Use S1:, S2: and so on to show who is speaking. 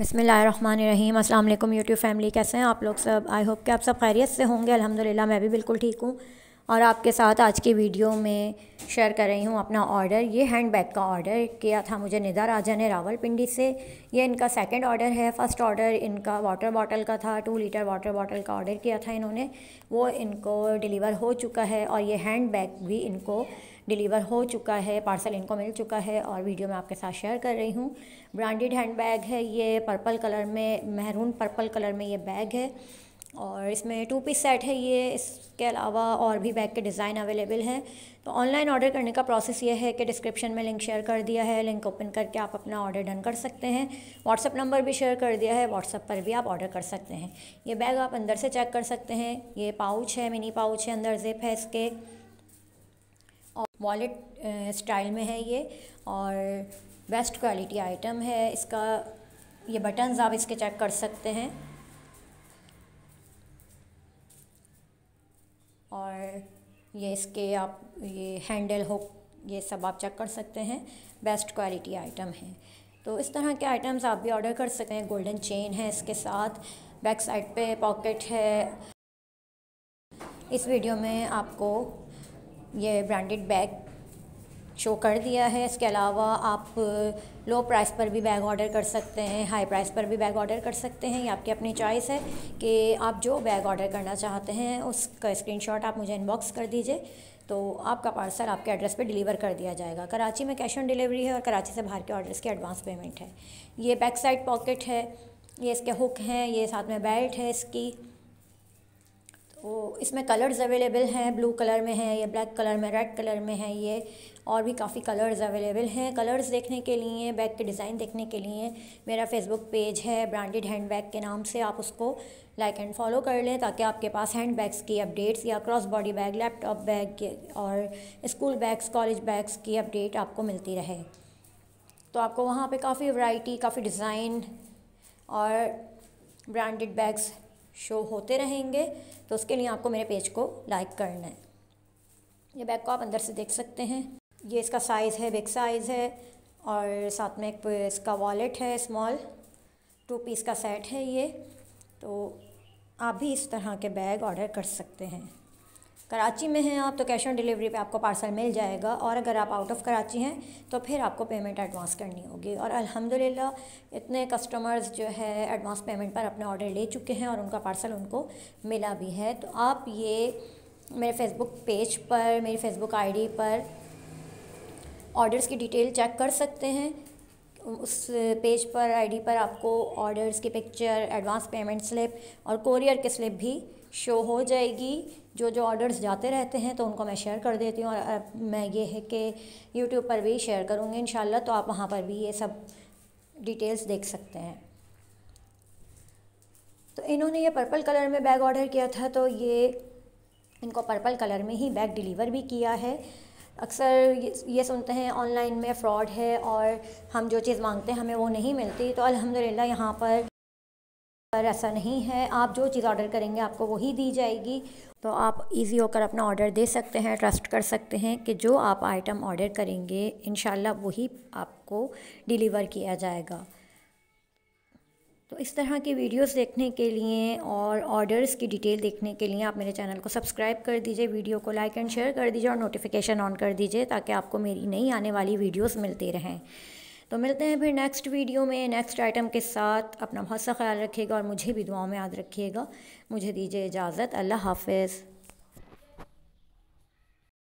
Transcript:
S1: बसमीम अल्लाम YouTube family कैसे हैं आप लोग सब आई होप कि आप सब खैरियत से होंगे अल्हम्दुलिल्लाह मैं भी बिल्कुल ठीक हूँ और आपके साथ आज की वीडियो में शेयर कर रही हूँ अपना ऑर्डर ये हैंड बैग का ऑर्डर किया था मुझे निदा राजा ने रावलपिंडी से ये इनका सेकंड ऑर्डर है फर्स्ट ऑर्डर इनका वाटर बॉटल का था टू लीटर वाटर बॉटल का ऑर्डर किया था इन्होंने वो इनको डिलीवर हो चुका है और ये हैंड बैग भी इनको डिलीवर हो चुका है पार्सल इनको मिल चुका है और वीडियो मैं आपके साथ शेयर कर रही हूँ ब्रांडेड हैंड बैग है ये पर्पल कलर में महरून पर्पल कलर में ये बैग है और इसमें टू पीस सेट है ये इसके अलावा और भी बैग के डिज़ाइन अवेलेबल हैं तो ऑनलाइन ऑर्डर करने का प्रोसेस ये है कि डिस्क्रिप्शन में लिंक शेयर कर दिया है लिंक ओपन करके आप अपना ऑर्डर डन कर सकते हैं व्हाट्सअप नंबर भी शेयर कर दिया है व्हाट्सअप पर भी आप ऑर्डर कर सकते हैं ये बैग आप अंदर से चेक कर सकते हैं ये पाउच है मिनी पाउच है अंदर जिप है इसके और वॉलेट स्टाइल में है ये और बेस्ट क्वालिटी आइटम है इसका ये बटन्स आप इसके चेक कर सकते हैं और ये इसके आप ये हैंडल हुक ये सब आप चेक कर सकते हैं बेस्ट क्वालिटी आइटम है तो इस तरह के आइटम्स आप भी ऑर्डर कर सकते हैं गोल्डन चेन है इसके साथ बैक साइड पे पॉकेट है इस वीडियो में आपको ये ब्रांडेड बैग शो कर दिया है इसके अलावा आप लो प्राइस पर भी बैग ऑर्डर कर सकते हैं हाई प्राइस पर भी बैग ऑर्डर कर सकते हैं ये आपकी अपनी चॉइस है कि आप जो बैग ऑर्डर करना चाहते हैं उसका स्क्रीनशॉट आप मुझे इनबॉक्स कर दीजिए तो आपका पार्सल आपके एड्रेस पे डिलीवर कर दिया जाएगा कराची में कैश ऑन डिलीवरी है और कराची से बाहर के ऑर्डर्स की एडवांस पेमेंट है ये बैक साइड पॉकेट है ये इसके हुक हैं ये साथ में बेल्ट है इसकी वो इसमें कलर्स अवेलेबल हैं ब्लू कलर में है ये ब्लैक कलर में रेड कलर में है ये और भी काफ़ी कलर्स अवेलेबल हैं कलर्स देखने के लिए बैग के डिज़ाइन देखने के लिए मेरा फेसबुक पेज है ब्रांडेड हैंड बैग के नाम से आप उसको लाइक एंड फॉलो कर लें ताकि आपके पास हैंड बैग्स की अपडेट्स या cross body bag laptop bag और स्कूल बैग्स कॉलेज बैग्स की अपडेट आपको मिलती रहे तो आपको वहाँ पर काफ़ी वैरायटी काफ़ी डिज़ाइन और ब्रांडेड बैग्स शो होते रहेंगे तो उसके लिए आपको मेरे पेज को लाइक करना है ये बैग को आप अंदर से देख सकते हैं ये इसका साइज़ है बिग साइज़ है और साथ में एक इसका वॉलेट है स्मॉल टू पीस का सेट है ये तो आप भी इस तरह के बैग ऑर्डर कर सकते हैं कराची में हैं आप तो कैश ऑन डिलीवरी पे आपको पार्सल मिल जाएगा और अगर आप आउट ऑफ कराची हैं तो फिर आपको पेमेंट एडवांस करनी होगी और अल्हम्दुलिल्लाह इतने कस्टमर्स जो है एडवांस पेमेंट पर अपना ऑर्डर ले चुके हैं और उनका पार्सल उनको मिला भी है तो आप ये मेरे फेसबुक पेज पर मेरी फेसबुक आईडी पर ऑर्डर्स की डिटेल चेक कर सकते हैं उस पेज पर आईडी पर आपको ऑर्डर्स की पिक्चर एडवांस पेमेंट स्लिप और कोरियर की स्लिप भी शो हो जाएगी जो जो ऑर्डर्स जाते रहते हैं तो उनको मैं शेयर कर देती हूँ और मैं ये है कि यूट्यूब पर भी शेयर करूँगी इन तो आप वहाँ पर भी ये सब डिटेल्स देख सकते हैं तो इन्होंने ये पर्पल कलर में बैग ऑर्डर किया था तो ये इनको पर्पल कलर में ही बैग डिलीवर भी किया है अक्सर ये, सुनते हैं ऑनलाइन में फ़्रॉड है और हम जो चीज़ मांगते हैं हमें वो नहीं मिलती तो अलहमदिल्ला यहाँ पर पर ऐसा नहीं है आप जो चीज़ ऑर्डर करेंगे आपको वही दी जाएगी तो आप इजी होकर अपना ऑर्डर दे सकते हैं ट्रस्ट कर सकते हैं कि जो आप आइटम ऑर्डर करेंगे इन वही आपको डिलीवर किया जाएगा तो इस तरह के वीडियोस देखने के लिए और ऑर्डर्स की डिटेल देखने के लिए आप मेरे चैनल को सब्सक्राइब कर दीजिए वीडियो को लाइक एंड शेयर कर दीजिए और नोटिफिकेशन ऑन कर दीजिए ताकि आपको मेरी नई आने वाली वीडियोस मिलती रहें तो मिलते हैं फिर नेक्स्ट वीडियो में नेक्स्ट आइटम के साथ अपना बहुत सा ख्याल रखिएगा और मुझे भी दुआओं में याद रखिएगा मुझे दीजिए इजाज़त अल्लाह हाफिज़